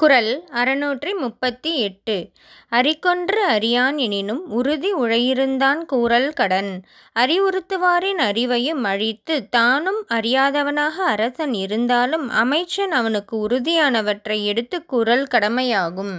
குரல் அறுநூற்றி முப்பத்தி எட்டு அறிக்கொன்று அறியான் எனினும் உறுதி உழையிருந்தான் கூறல் கடன் அறிவுறுத்துவாரின் அறிவையும் அழித்து தானும் அறியாதவனாக அரசன் இருந்தாலும் அமைச்சன் அவனுக்கு உறுதியானவற்றை எடுத்து கூறல் கடமையாகும்